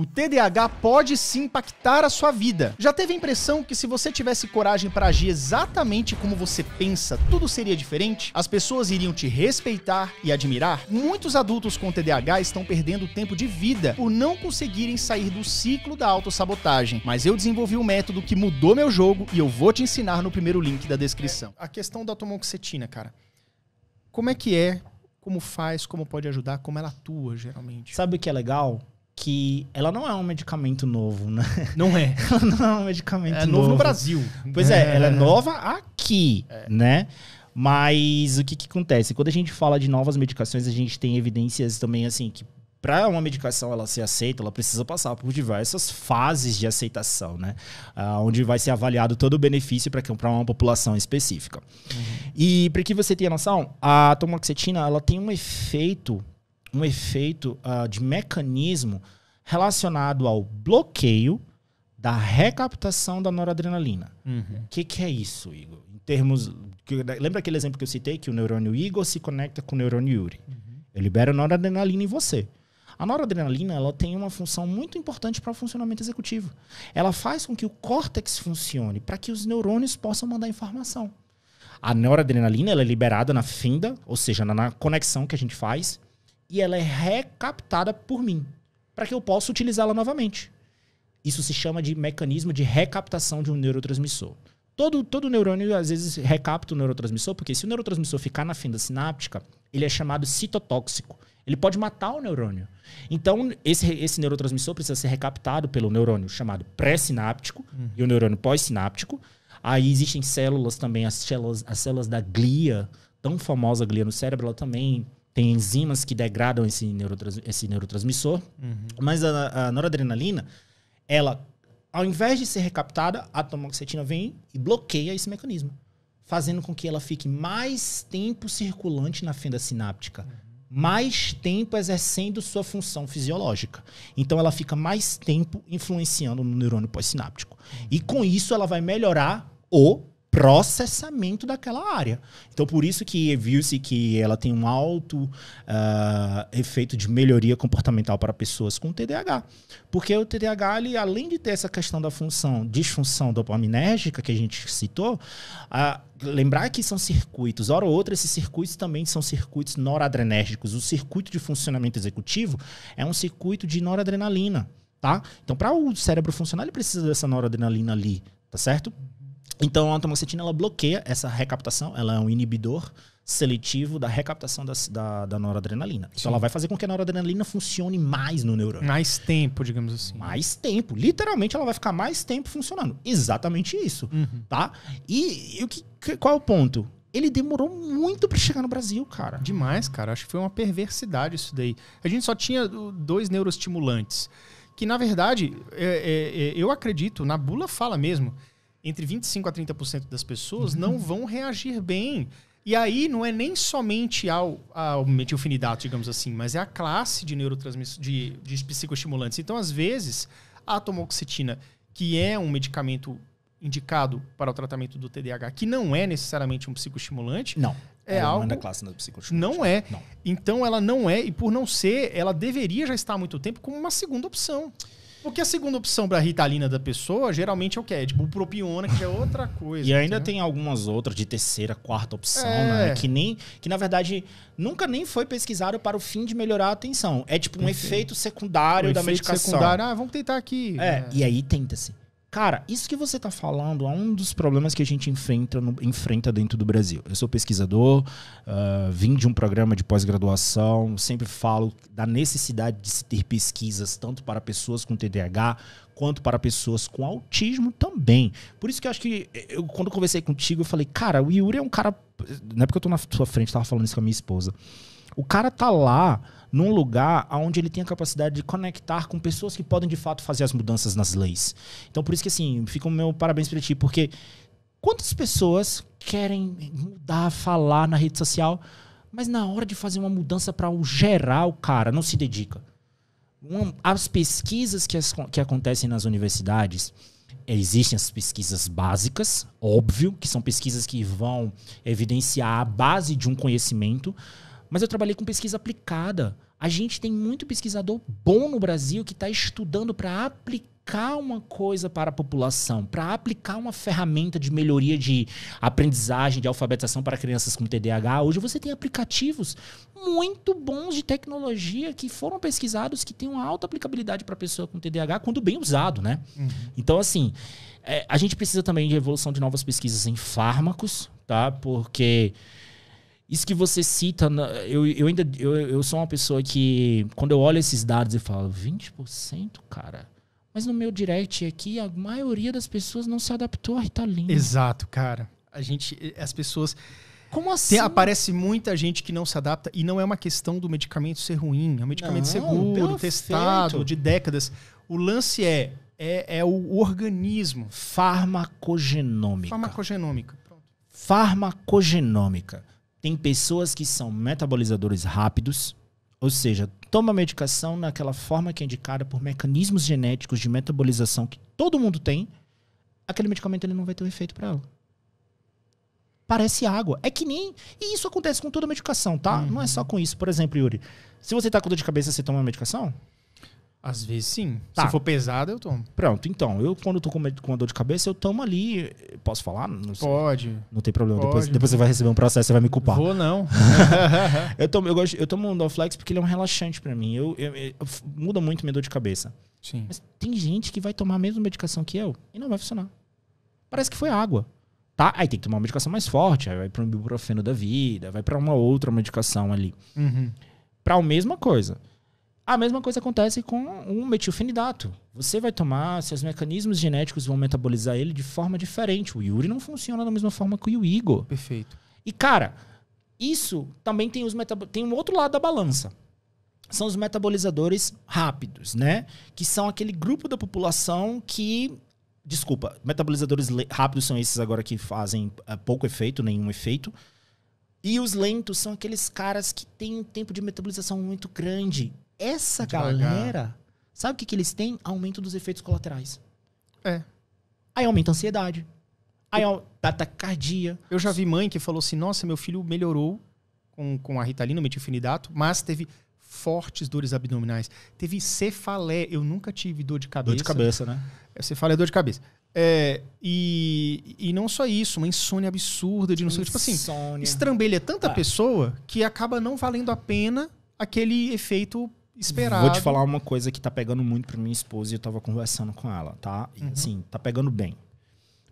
O TDAH pode sim impactar a sua vida. Já teve a impressão que se você tivesse coragem para agir exatamente como você pensa, tudo seria diferente? As pessoas iriam te respeitar e admirar? Muitos adultos com TDAH estão perdendo tempo de vida por não conseguirem sair do ciclo da autossabotagem. Mas eu desenvolvi um método que mudou meu jogo e eu vou te ensinar no primeiro link da descrição. É a questão da tomoxetina, cara. Como é que é? Como faz? Como pode ajudar? Como ela atua, geralmente? Sabe o que é legal? que ela não é um medicamento novo, né? Não é. ela não é um medicamento é novo. É novo no Brasil. Pois é, é ela é nova aqui, é. né? Mas o que, que acontece? Quando a gente fala de novas medicações, a gente tem evidências também, assim, que para uma medicação ela ser aceita, ela precisa passar por diversas fases de aceitação, né? Ah, onde vai ser avaliado todo o benefício para uma população específica. Uhum. E para que você tenha noção, a tomoxetina ela tem um efeito, um efeito uh, de mecanismo relacionado ao bloqueio da recaptação da noradrenalina. O uhum. que, que é isso, Igor? Em termos. Lembra aquele exemplo que eu citei que o neurônio Igor se conecta com o neurônio Yuri? Uhum. Eu libero noradrenalina em você. A noradrenalina ela tem uma função muito importante para o funcionamento executivo. Ela faz com que o córtex funcione para que os neurônios possam mandar informação. A noradrenalina ela é liberada na finda, ou seja, na conexão que a gente faz, e ela é recaptada por mim para que eu possa utilizá-la novamente. Isso se chama de mecanismo de recaptação de um neurotransmissor. Todo, todo neurônio, às vezes, recapta o neurotransmissor, porque se o neurotransmissor ficar na fenda sináptica, ele é chamado citotóxico. Ele pode matar o neurônio. Então, esse, esse neurotransmissor precisa ser recaptado pelo neurônio chamado pré-sináptico e o neurônio pós-sináptico. Aí existem células também, as células, as células da glia, tão famosa glia no cérebro, ela também tem enzimas que degradam esse, neurotrans, esse neurotransmissor. Uhum. Mas a, a, noradrenalina, ela, ao invés de ser recaptada, a tamoxetina vem e bloqueia esse mecanismo, fazendo com que ela fique mais tempo circulante na fenda sináptica. Uhum. Mais tempo exercendo sua função fisiológica. Então, ela fica mais tempo influenciando no neurônio pós-sináptico. Uhum. E com isso, ela vai melhorar o processamento daquela área. Então, por isso que viu-se que ela tem um alto uh, efeito de melhoria comportamental para pessoas com TDAH. Porque o TDAH, ele, além de ter essa questão da função disfunção dopaminérgica que a gente citou, uh, lembrar que são circuitos. Hora ou outra, esses circuitos também são circuitos noradrenérgicos. O circuito de funcionamento executivo é um circuito de noradrenalina. Tá? Então, para o cérebro funcionar, ele precisa dessa noradrenalina ali, tá certo? Então, a tamoxitina ela bloqueia essa recaptação, ela é um inibidor seletivo da recaptação da, da, da noradrenalina. Então, Sim. Então ela vai fazer com que a noradrenalina funcione mais no neurônio. Mais tempo, digamos assim. Mais tempo. Literalmente ela vai ficar mais tempo funcionando. Exatamente isso, uhum. tá? E, e o que, qual é o ponto? Ele demorou muito para chegar no Brasil, cara. Demais, cara. Acho que foi uma perversidade isso daí. A gente só tinha uh, dois neuroestimulantes. Que, na verdade, é, é, é, eu acredito, na bula fala mesmo, entre 25 a 30% das pessoas uhum. não vão reagir bem. E aí não é nem somente ao, ao metilfenidato, digamos assim, mas é a classe de neurotransmissores, de, de psicoestimulantes. Então, às vezes, a tomoxetina, que é um medicamento indicado para o tratamento do TDAH, que não é necessariamente um psicoestimulante. Não. É, é algo da classe do psicoestimulante. Não é. Não. Então ela não é e por não ser, ela deveria já estar há muito tempo como uma segunda opção. Porque é a segunda opção para ritalina da pessoa geralmente é o que? É tipo propiona, que é outra coisa. e ainda entendeu? tem algumas outras de terceira, quarta opção, né? é. né? Que nem. Que na verdade nunca nem foi pesquisado para o fim de melhorar a atenção. É tipo um efeito secundário da efeito medicação. Secundário, ah, vamos tentar aqui. É, é. e aí tenta-se. Cara, isso que você está falando é um dos problemas que a gente enfrenta, no, enfrenta dentro do Brasil. Eu sou pesquisador, uh, vim de um programa de pós-graduação, sempre falo da necessidade de se ter pesquisas tanto para pessoas com TDAH quanto para pessoas com autismo também. Por isso que eu acho que, eu, quando eu conversei contigo, eu falei, cara, o Yuri é um cara. Não é porque eu estou na sua frente, estava falando isso com a minha esposa. O cara tá lá num lugar onde ele tem a capacidade de conectar com pessoas que podem de fato fazer as mudanças nas leis. Então por isso que assim, fica o meu parabéns para ti, porque quantas pessoas querem mudar, falar na rede social, mas na hora de fazer uma mudança para o geral, cara, não se dedica. as pesquisas que, as, que acontecem nas universidades, existem as pesquisas básicas, óbvio, que são pesquisas que vão evidenciar a base de um conhecimento, mas eu trabalhei com pesquisa aplicada. A gente tem muito pesquisador bom no Brasil que está estudando para aplicar uma coisa para a população, para aplicar uma ferramenta de melhoria de aprendizagem, de alfabetização para crianças com TDAH. Hoje você tem aplicativos muito bons de tecnologia que foram pesquisados que têm uma alta aplicabilidade para pessoa com TDAH quando bem usado, né? Uhum. Então assim, é, a gente precisa também de evolução de novas pesquisas em fármacos, tá? Porque isso que você cita, eu, eu ainda eu, eu sou uma pessoa que, quando eu olho esses dados e falo, 20%, cara. Mas no meu direct aqui, a maioria das pessoas não se adaptou à Ritalina. Tá Exato, cara. A gente, as pessoas. Como assim? Tem, aparece muita gente que não se adapta e não é uma questão do medicamento ser ruim. É um medicamento não, seguro, perfeito. testado, de décadas. O lance é, é, é o organismo. Farmacogenômica. Farmacogenômica. Pronto. Farmacogenômica. Tem pessoas que são metabolizadores rápidos, ou seja, toma a medicação naquela forma que é indicada por mecanismos genéticos de metabolização que todo mundo tem, aquele medicamento ele não vai ter um efeito para ela. Parece água. É que nem. E isso acontece com toda medicação, tá? Uhum. Não é uhum. só com isso. Por exemplo, Yuri, se você tá com dor de cabeça, você toma uma medicação? Às vezes sim. Tá. Se for pesada, eu tomo. Pronto, então. Eu, quando eu tô com, com dor de cabeça, eu tomo ali. Posso falar? Não Pode. Não tem problema. Pode. Depois, depois você vai receber um processo, você vai me culpar. Vou não. eu, tomo, eu, gosto, eu tomo um Doflex porque ele é um relaxante para mim. Eu, eu, eu, muda muito minha dor de cabeça. Sim. Mas tem gente que vai tomar a mesma medicação que eu e não vai funcionar. Parece que foi água. Tá? Aí tem que tomar uma medicação mais forte. Aí vai pra um ibuprofeno da vida, vai para uma outra medicação ali. Uhum. Pra a mesma coisa. A mesma coisa acontece com o metilfenidato. Você vai tomar, seus mecanismos genéticos vão metabolizar ele de forma diferente. O Yuri não funciona da mesma forma que o Igor. Perfeito. E, cara, isso também tem, os tem um outro lado da balança. São os metabolizadores rápidos, né? Que são aquele grupo da população que. Desculpa, metabolizadores rápidos são esses agora que fazem é, pouco efeito, nenhum efeito. E os lentos são aqueles caras que têm um tempo de metabolização muito grande essa Devagar. galera, sabe o que, que eles têm? Aumento dos efeitos colaterais. É. Aí aumenta a ansiedade. Aí a taquicardia. Eu já vi mãe que falou assim: nossa, meu filho melhorou com, com a ritalina, o metilfinidato, mas teve fortes dores abdominais. Teve cefalé. Eu nunca tive dor de cabeça. Dor de cabeça, né? É, cefalé é dor de cabeça. É, e, e não só isso, uma insônia absurda de não sei Tipo assim, estrambelha tanta ah. pessoa que acaba não valendo a pena aquele efeito esperado. Vou te falar uma coisa que tá pegando muito pra minha esposa e eu tava conversando com ela, tá? E, uhum. Assim, tá pegando bem.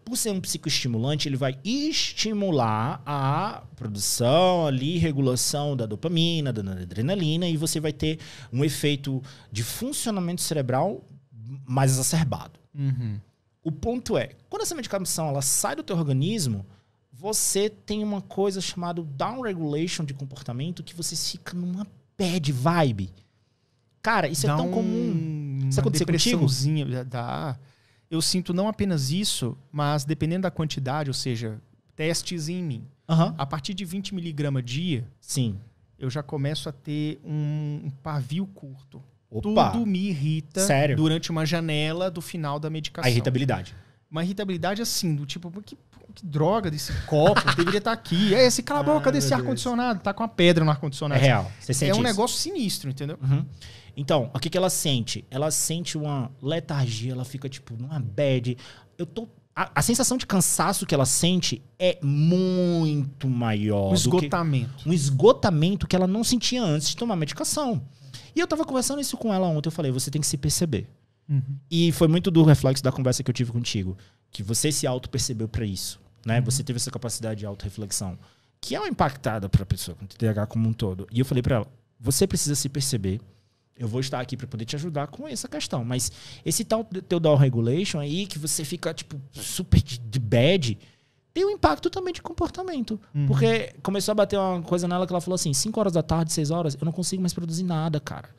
Por ser um psicoestimulante, ele vai estimular a produção ali, regulação da dopamina, da adrenalina, e você vai ter um efeito de funcionamento cerebral mais exacerbado. Uhum. O ponto é, quando essa medicação ela sai do teu organismo, você tem uma coisa chamada down regulation de comportamento que você fica numa bad vibe. Cara, isso é dá é tão um, comum. Isso aconteceu contigo? Dá. Eu sinto não apenas isso, mas dependendo da quantidade, ou seja, testes em mim. Uhum. A partir de 20 miligramas dia, sim, eu já começo a ter um pavio curto. Opa. Tudo me irrita Sério? durante uma janela do final da medicação. A irritabilidade. Uma irritabilidade assim, do tipo, que droga desse copo, deveria estar tá aqui. É, esse cala a boca ah, desse ar-condicionado, tá com uma pedra no ar-condicionado. É real. Você é sente é um isso. negócio sinistro, entendeu? Uhum. Então, o que, que ela sente? Ela sente uma letargia, ela fica, tipo, numa bad. Eu tô a, a, sensação de cansaço que ela sente é muito maior. Um esgotamento. um esgotamento que ela não sentia antes de tomar medicação. E eu tava conversando isso com ela ontem, eu falei, você tem que se perceber. Uhum. E foi muito do reflexo da conversa que eu tive contigo, que você se auto-percebeu para isso. Né? Uhum. Você teve essa capacidade de auto-reflexão que é uma impactada para a pessoa com TDAH como um todo. E eu falei para ela: você precisa se perceber. Eu vou estar aqui para poder te ajudar com essa questão. Mas esse tal teu down regulation aí, que você fica, tipo, super de, de bad, tem um impacto também de comportamento. Uhum. Porque começou a bater uma coisa nela que ela falou assim: 5 horas da tarde, 6 horas, eu não consigo mais produzir nada, cara.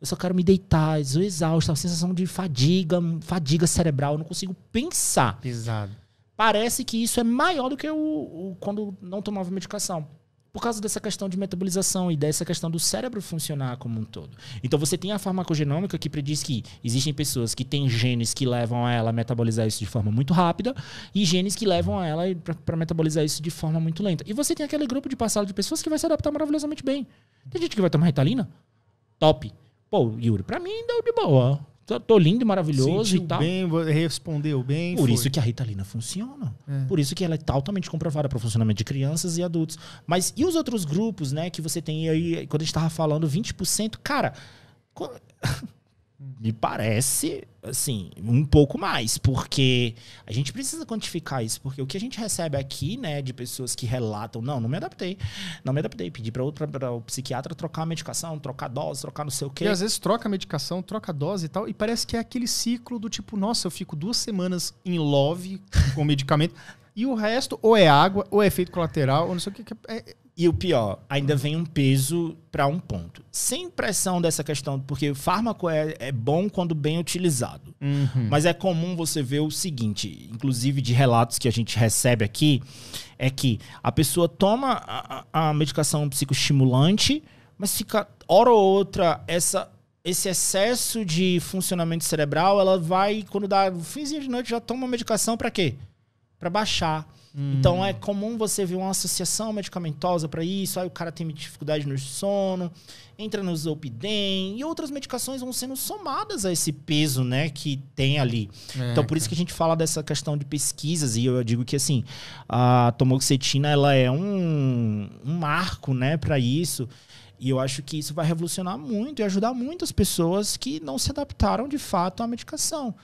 Eu só quero me deitar, sou exausta, sensação de fadiga, fadiga cerebral, eu não consigo pensar. Pesado parece que isso é maior do que o, o, quando não tomava medicação. Por causa dessa questão de metabolização e dessa questão do cérebro funcionar como um todo. Então você tem a farmacogenômica que prediz que existem pessoas que têm genes que levam a ela a metabolizar isso de forma muito rápida e genes que levam a ela para metabolizar isso de forma muito lenta. E você tem aquele grupo de passado de pessoas que vai se adaptar maravilhosamente bem. Tem gente que vai tomar retalina? Top. Pô, Yuri, pra mim deu de boa. Tô lindo, maravilhoso Sentiu e tal. bem, respondeu bem. Por foi. isso que a Ritalina funciona. É. Por isso que ela é totalmente comprovada para o funcionamento de crianças e adultos. Mas e os outros grupos, né? Que você tem aí, quando a gente tava falando, 20%. Cara, Me parece, assim, um pouco mais, porque a gente precisa quantificar isso, porque o que a gente recebe aqui, né, de pessoas que relatam, não, não me adaptei, não me adaptei, pedi para o psiquiatra trocar a medicação, trocar dose, trocar não sei o quê. E às vezes troca a medicação, troca a dose e tal, e parece que é aquele ciclo do tipo, nossa, eu fico duas semanas em love com o medicamento, e o resto ou é água, ou é efeito colateral, ou não sei o que. É, é e o pior, ainda vem um peso para um ponto. Sem pressão dessa questão, porque o fármaco é, é bom quando bem utilizado. Uhum. Mas é comum você ver o seguinte, inclusive de relatos que a gente recebe aqui, é que a pessoa toma a, a medicação psicoestimulante, mas fica, hora ou outra, essa esse excesso de funcionamento cerebral, ela vai, quando dá o finzinho de noite, já toma medicação para quê? para baixar. Hum. Então é comum você ver uma associação medicamentosa para isso, aí o cara tem dificuldade no sono, entra no Zolpidem e outras medicações vão sendo somadas a esse peso, né, que tem ali. É, então por cara. isso que a gente fala dessa questão de pesquisas e eu digo que assim, a tomoxetina ela é um, um marco, né, para isso. E eu acho que isso vai revolucionar muito e ajudar muitas pessoas que não se adaptaram de fato à medicação.